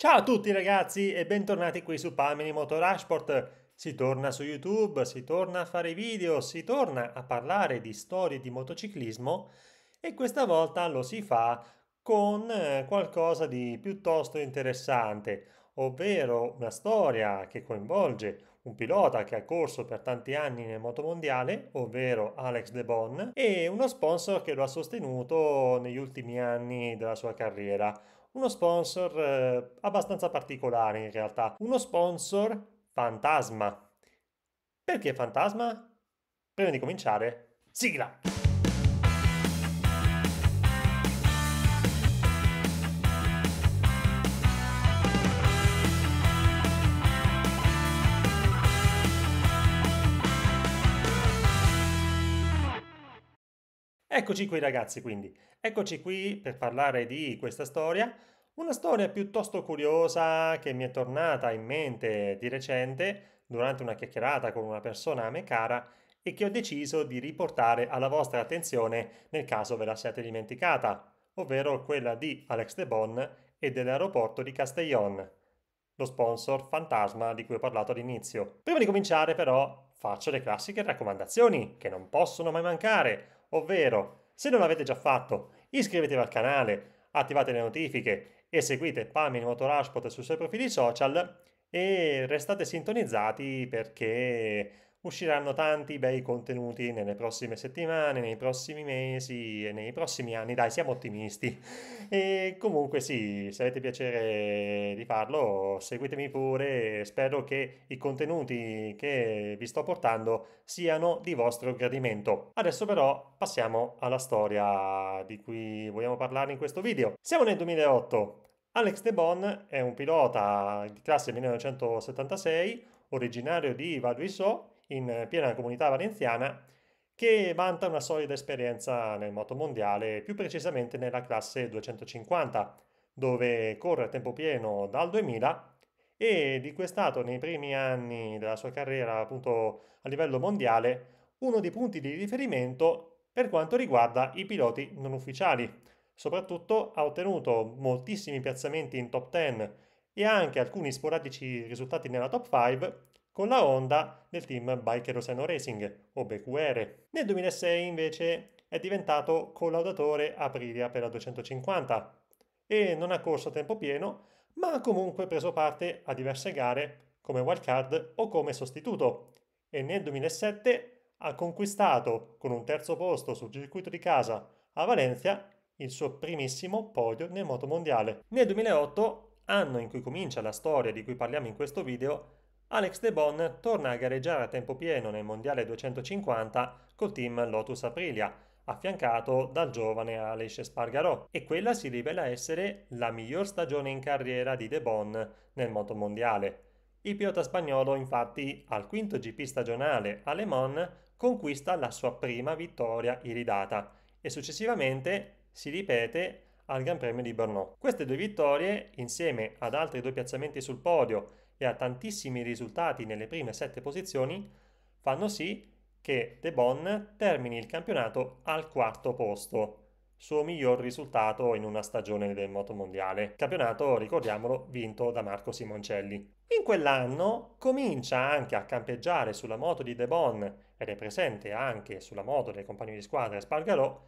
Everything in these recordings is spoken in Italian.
Ciao a tutti ragazzi e bentornati qui su Palmini Motorashport. Si torna su YouTube, si torna a fare video, si torna a parlare di storie di motociclismo e questa volta lo si fa con eh, qualcosa di piuttosto interessante, ovvero una storia che coinvolge un pilota che ha corso per tanti anni nel motomondiale, ovvero Alex De Bon, e uno sponsor che lo ha sostenuto negli ultimi anni della sua carriera, uno sponsor eh, abbastanza particolare in realtà, uno sponsor fantasma. Perché fantasma? Prima di cominciare, sigla! Eccoci qui ragazzi quindi, eccoci qui per parlare di questa storia, una storia piuttosto curiosa che mi è tornata in mente di recente durante una chiacchierata con una persona a me cara e che ho deciso di riportare alla vostra attenzione nel caso ve la siate dimenticata, ovvero quella di Alex De Bon e dell'aeroporto di Castellón, lo sponsor fantasma di cui ho parlato all'inizio. Prima di cominciare però faccio le classiche raccomandazioni che non possono mai mancare Ovvero, se non l'avete già fatto, iscrivetevi al canale, attivate le notifiche e seguite Pamini Motorsport sui suoi profili social e restate sintonizzati perché usciranno tanti bei contenuti nelle prossime settimane, nei prossimi mesi e nei prossimi anni. Dai, siamo ottimisti. Mm. E comunque sì, se avete piacere di farlo, seguitemi pure. Spero che i contenuti che vi sto portando siano di vostro gradimento. Adesso però passiamo alla storia di cui vogliamo parlare in questo video. Siamo nel 2008. Alex De Bon è un pilota di classe 1976, originario di val in piena comunità valenziana che vanta una solida esperienza nel moto mondiale, più precisamente nella classe 250, dove corre a tempo pieno dal 2000 e di cui è stato nei primi anni della sua carriera appunto a livello mondiale uno dei punti di riferimento per quanto riguarda i piloti non ufficiali. Soprattutto ha ottenuto moltissimi piazzamenti in top 10 e anche alcuni sporadici risultati nella top 5 con la Honda del team Bike Roseno Racing o BQR. Nel 2006 invece è diventato collaudatore Aprilia per la 250 e non ha corso a tempo pieno, ma ha comunque preso parte a diverse gare come wildcard o come sostituto e nel 2007 ha conquistato con un terzo posto sul circuito di casa a Valencia il suo primissimo podio nel moto mondiale. Nel 2008, anno in cui comincia la storia di cui parliamo in questo video, Alex De Bon torna a gareggiare a tempo pieno nel Mondiale 250 col team Lotus Aprilia, affiancato dal giovane Alex Spargarò, e quella si rivela essere la miglior stagione in carriera di De Bon nel moto mondiale. Il pilota spagnolo, infatti, al quinto GP stagionale a Le Mans conquista la sua prima vittoria iridata e successivamente si ripete al Gran Premio di Brno. Queste due vittorie, insieme ad altri due piazzamenti sul podio e ha tantissimi risultati nelle prime sette posizioni, fanno sì che De Bon termini il campionato al quarto posto, suo miglior risultato in una stagione del motomondiale. Campionato, ricordiamolo, vinto da Marco Simoncelli. In quell'anno comincia anche a campeggiare sulla moto di De Bon ed è presente anche sulla moto del compagno di squadra Spargarò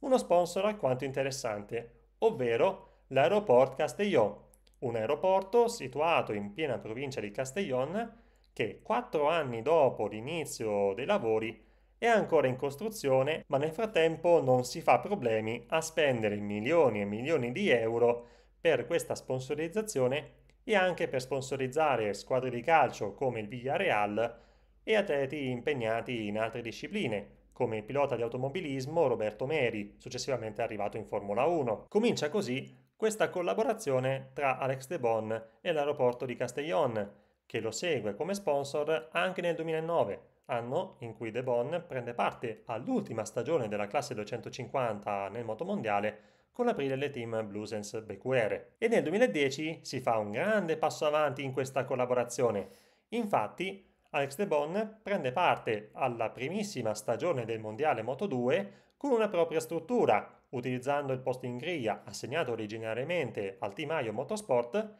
uno sponsor alquanto interessante, ovvero l'aeroport Castellò, un aeroporto situato in piena provincia di Castellón che quattro anni dopo l'inizio dei lavori è ancora in costruzione, ma nel frattempo non si fa problemi a spendere milioni e milioni di euro per questa sponsorizzazione e anche per sponsorizzare squadre di calcio come il Villarreal e atleti impegnati in altre discipline, come il pilota di automobilismo Roberto Meri, successivamente arrivato in Formula 1. Comincia così questa collaborazione tra Alex De Bon e l'aeroporto di Castellón, che lo segue come sponsor anche nel 2009, anno in cui De Bon prende parte all'ultima stagione della classe 250 nel motomondiale con l'aprile del team Bluesens BQR. E nel 2010 si fa un grande passo avanti in questa collaborazione. Infatti, Alex De Bon prende parte alla primissima stagione del mondiale Moto2 con una propria struttura, utilizzando il posto in griglia assegnato originariamente al Timaio Motorsport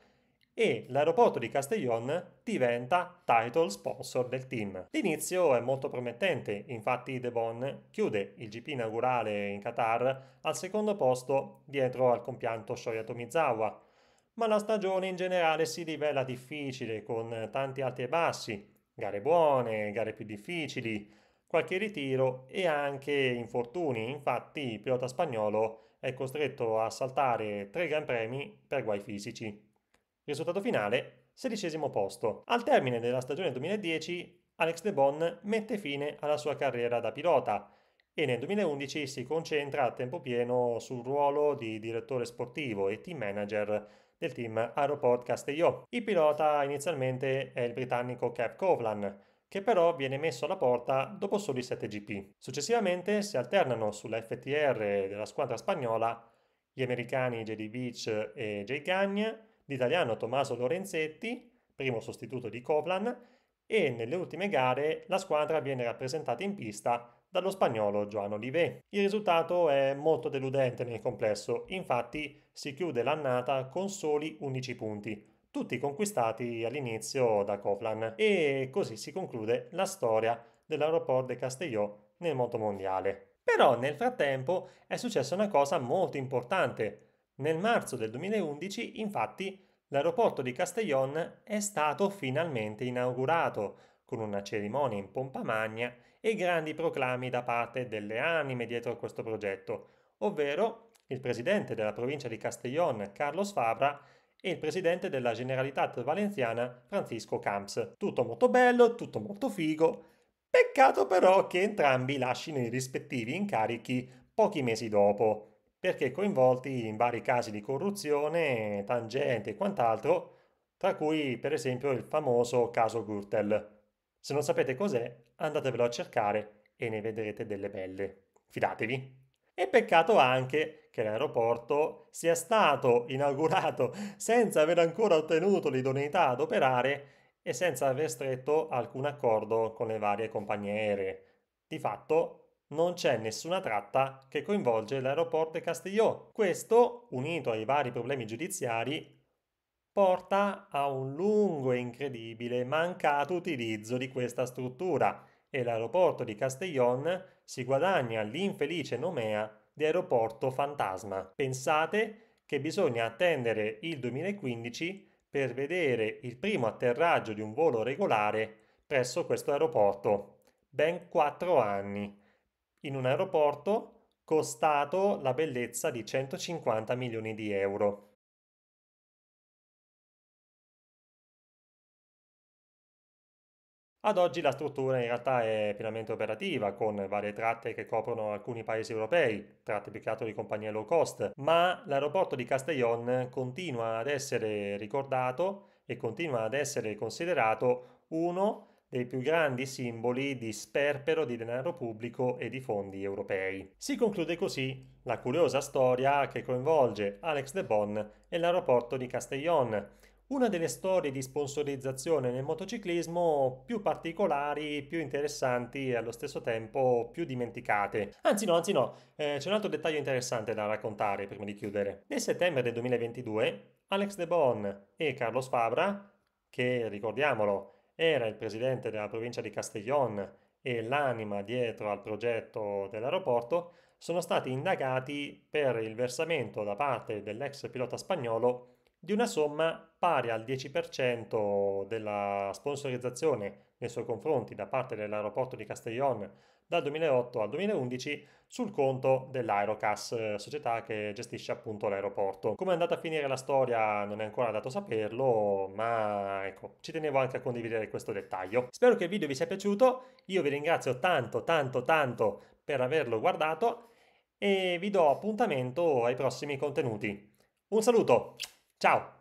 e l'aeroporto di Castellón diventa title sponsor del team. L'inizio è molto promettente, infatti De Bon chiude il GP inaugurale in Qatar al secondo posto dietro al compianto Shoya Tomizawa, ma la stagione in generale si rivela difficile con tanti alti e bassi, gare buone, gare più difficili, qualche ritiro e anche infortuni. Infatti il pilota spagnolo è costretto a saltare tre Gran Premi per guai fisici. Risultato finale, sedicesimo posto. Al termine della stagione 2010, Alex De Bon mette fine alla sua carriera da pilota e nel 2011 si concentra a tempo pieno sul ruolo di direttore sportivo e team manager del team Aeroport Castelló. Il pilota inizialmente è il britannico Kev Covlan, che però viene messo alla porta dopo soli 7 GP. Successivamente si alternano sulla FTR della squadra spagnola gli americani JD Beach e Jay Gagne, l'italiano Tommaso Lorenzetti, primo sostituto di Kovlan, e nelle ultime gare la squadra viene rappresentata in pista dallo spagnolo Joan Olivet. Il risultato è molto deludente nel complesso, infatti si chiude l'annata con soli 11 punti, tutti conquistati all'inizio da Coflan. E così si conclude la storia dell'aeroporto de Castelló nel mondo mondiale. Però nel frattempo è successa una cosa molto importante. Nel marzo del 2011, infatti, l'aeroporto di Castellón è stato finalmente inaugurato, con una cerimonia in pompa magna e grandi proclami da parte delle anime dietro a questo progetto, ovvero il presidente della provincia di Castellón, Carlos Fabra, e il presidente della Generalitat Valenziana Francisco Camps. Tutto molto bello, tutto molto figo, peccato però che entrambi lasciano i rispettivi incarichi pochi mesi dopo, perché coinvolti in vari casi di corruzione, tangente e quant'altro, tra cui per esempio il famoso caso Gürtel. Se non sapete cos'è, andatevelo a cercare e ne vedrete delle belle. Fidatevi. E peccato anche che l'aeroporto sia stato inaugurato senza aver ancora ottenuto l'idoneità ad operare e senza aver stretto alcun accordo con le varie compagnie aeree. Di fatto non c'è nessuna tratta che coinvolge l'aeroporto di Castigliò. Questo, unito ai vari problemi giudiziari, porta a un lungo e incredibile mancato utilizzo di questa struttura e l'aeroporto di Castellón si guadagna l'infelice nomea di aeroporto fantasma. Pensate che bisogna attendere il 2015 per vedere il primo atterraggio di un volo regolare presso questo aeroporto. Ben 4 anni. In un aeroporto costato la bellezza di 150 milioni di euro. Ad oggi la struttura in realtà è pienamente operativa, con varie tratte che coprono alcuni paesi europei, tratte più che altro di compagnie low cost, ma l'aeroporto di Castellón continua ad essere ricordato e continua ad essere considerato uno dei più grandi simboli di sperpero di denaro pubblico e di fondi europei. Si conclude così la curiosa storia che coinvolge Alex de Bon e l'aeroporto di Castellón, una delle storie di sponsorizzazione nel motociclismo più particolari, più interessanti e allo stesso tempo più dimenticate. Anzi no, anzi no, eh, c'è un altro dettaglio interessante da raccontare prima di chiudere. Nel settembre del 2022 Alex De Bon e Carlos Fabra, che ricordiamolo era il presidente della provincia di Castellón e l'anima dietro al progetto dell'aeroporto, sono stati indagati per il versamento da parte dell'ex pilota spagnolo di una somma pari al 10% della sponsorizzazione nei suoi confronti da parte dell'aeroporto di Castellón dal 2008 al 2011 sul conto dell'Aerocas, società che gestisce appunto l'aeroporto. Come è andata a finire la storia non è ancora dato saperlo, ma ecco, ci tenevo anche a condividere questo dettaglio. Spero che il video vi sia piaciuto, io vi ringrazio tanto tanto tanto per averlo guardato e vi do appuntamento ai prossimi contenuti. Un saluto! Chao.